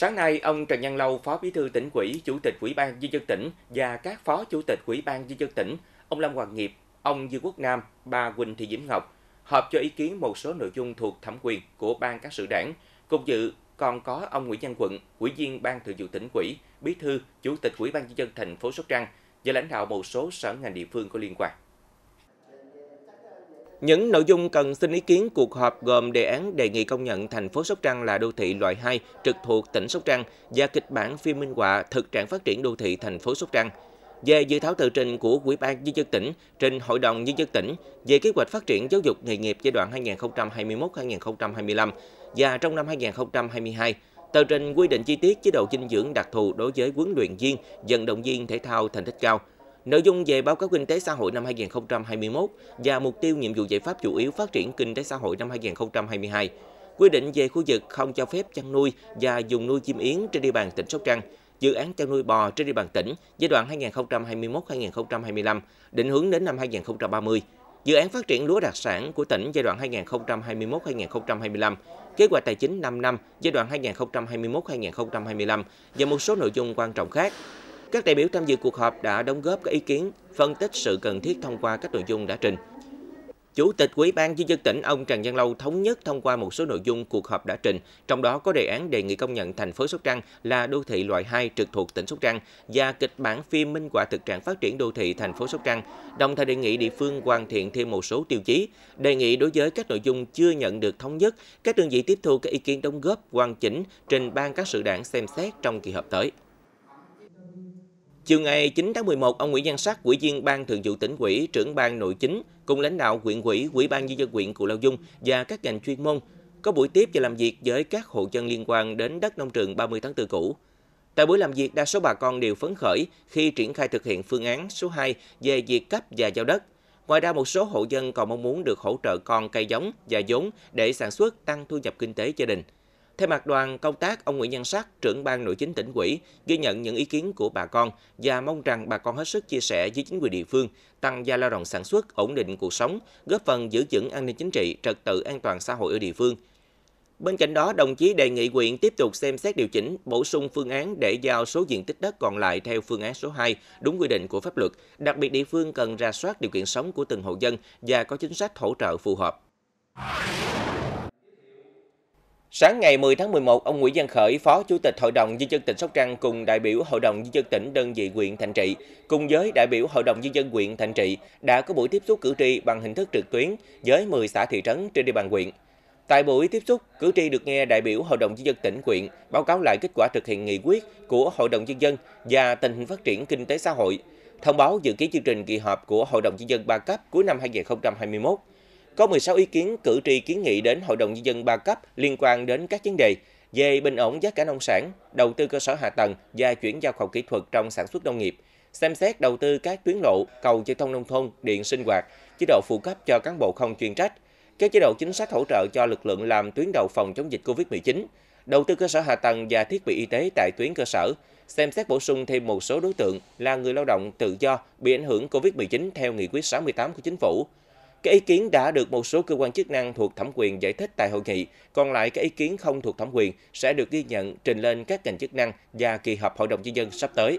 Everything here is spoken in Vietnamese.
Sáng nay, ông Trần Nhân Lâu, Phó Bí thư tỉnh ủy, Chủ tịch Ủy ban nhân dân tỉnh và các Phó Chủ tịch Ủy ban nhân dân tỉnh, ông Lâm Hoàng Nghiệp, ông Dương Quốc Nam, bà Quỳnh Thị Diễm Ngọc họp cho ý kiến một số nội dung thuộc thẩm quyền của Ban cán sự Đảng. Cùng dự còn có ông Nguyễn Văn Quận, Ủy viên Ban Thường vụ tỉnh ủy, Bí thư, Chủ tịch Ủy ban nhân dân thành phố Sóc Trăng và lãnh đạo một số sở ngành địa phương có liên quan. Những nội dung cần xin ý kiến cuộc họp gồm đề án đề nghị công nhận thành phố Sóc Trăng là đô thị loại 2 trực thuộc tỉnh Sóc Trăng và kịch bản phim minh họa thực trạng phát triển đô thị thành phố Sóc Trăng về dự thảo tờ trình của Ủy ban Nhân dân tỉnh trình Hội đồng Nhân dân tỉnh về kế hoạch phát triển giáo dục nghề nghiệp giai đoạn 2021-2025 và trong năm 2022. Tờ trình quy định chi tiết chế độ dinh dưỡng đặc thù đối với huấn luyện viên, vận động viên thể thao thành tích cao, Nội dung về báo cáo kinh tế xã hội năm 2021 và mục tiêu nhiệm vụ giải pháp chủ yếu phát triển kinh tế xã hội năm 2022, quy định về khu vực không cho phép chăn nuôi và dùng nuôi chim yến trên địa bàn tỉnh Sóc Trăng, dự án chăn nuôi bò trên địa bàn tỉnh giai đoạn 2021-2025, định hướng đến năm 2030, dự án phát triển lúa đặc sản của tỉnh giai đoạn 2021-2025, kế hoạch tài chính 5 năm giai đoạn 2021-2025 và một số nội dung quan trọng khác. Các đại biểu tham dự cuộc họp đã đóng góp các ý kiến, phân tích sự cần thiết thông qua các nội dung đã trình. Chủ tịch Ủy ban nhân dân tỉnh ông Trần Văn Lâu thống nhất thông qua một số nội dung cuộc họp đã trình, trong đó có đề án đề nghị công nhận thành phố Sóc Trăng là đô thị loại 2 trực thuộc tỉnh Sóc Trăng và kịch bản phim minh họa thực trạng phát triển đô thị thành phố Sóc Trăng, đồng thời đề nghị địa phương hoàn thiện thêm một số tiêu chí, đề nghị đối với các nội dung chưa nhận được thống nhất, các đơn vị tiếp thu các ý kiến đóng góp hoàn chỉnh trình ban các sự đảng xem xét trong kỳ họp tới. Chiều ngày 9 tháng 11, ông Nguyễn Văn Sắc, Ủy viên Ban Thường vụ tỉnh ủy, trưởng ban nội chính, cùng lãnh đạo huyện ủy, Ủy ban nhân dân huyện Cù Lao Dung và các ngành chuyên môn có buổi tiếp và làm việc với các hộ dân liên quan đến đất nông trường 30 tháng 4 cũ. Tại buổi làm việc, đa số bà con đều phấn khởi khi triển khai thực hiện phương án số 2 về việc cấp và giao đất. Ngoài ra, một số hộ dân còn mong muốn được hỗ trợ con cây giống và giống để sản xuất tăng thu nhập kinh tế gia đình. Thay mặt đoàn công tác, ông Nguyễn Nhân Sắc, trưởng ban nội chính tỉnh ủy, ghi nhận những ý kiến của bà con và mong rằng bà con hết sức chia sẻ với chính quyền địa phương, tăng gia lao động sản xuất, ổn định cuộc sống, góp phần giữ vững an ninh chính trị, trật tự an toàn xã hội ở địa phương. Bên cạnh đó, đồng chí đề nghị huyện tiếp tục xem xét điều chỉnh, bổ sung phương án để giao số diện tích đất còn lại theo phương án số 2, đúng quy định của pháp luật. Đặc biệt địa phương cần ra soát điều kiện sống của từng hộ dân và có chính sách hỗ trợ phù hợp. Sáng ngày 10 tháng 11, ông Nguyễn Văn Khởi, Phó Chủ tịch Hội đồng Nhân dân tỉnh Sóc Trăng cùng đại biểu Hội đồng Nhân dân tỉnh đơn vị huyện Thành Trị, cùng với đại biểu Hội đồng Nhân dân huyện Thành Trị đã có buổi tiếp xúc cử tri bằng hình thức trực tuyến với 10 xã thị trấn trên địa bàn huyện. Tại buổi tiếp xúc, cử tri được nghe đại biểu Hội đồng Nhân dân tỉnh huyện báo cáo lại kết quả thực hiện nghị quyết của Hội đồng Nhân dân và tình hình phát triển kinh tế xã hội, thông báo dự kiến chương trình kỳ họp của Hội đồng Nhân dân ba cấp cuối năm 2021 có 16 ý kiến cử tri kiến nghị đến Hội đồng Nhân dân ba cấp liên quan đến các vấn đề về bình ổn giá cả nông sản, đầu tư cơ sở hạ tầng và chuyển giao khoa học kỹ thuật trong sản xuất nông nghiệp, xem xét đầu tư các tuyến lộ, cầu giao thông nông thôn, điện sinh hoạt, chế độ phụ cấp cho cán bộ không chuyên trách, các chế độ chính sách hỗ trợ cho lực lượng làm tuyến đầu phòng chống dịch COVID-19, đầu tư cơ sở hạ tầng và thiết bị y tế tại tuyến cơ sở, xem xét bổ sung thêm một số đối tượng là người lao động tự do bị ảnh hưởng COVID-19 theo nghị quyết 68 của chính phủ, các ý kiến đã được một số cơ quan chức năng thuộc thẩm quyền giải thích tại hội nghị, còn lại các ý kiến không thuộc thẩm quyền sẽ được ghi nhận trình lên các ngành chức năng và kỳ họp Hội đồng Nhân dân sắp tới.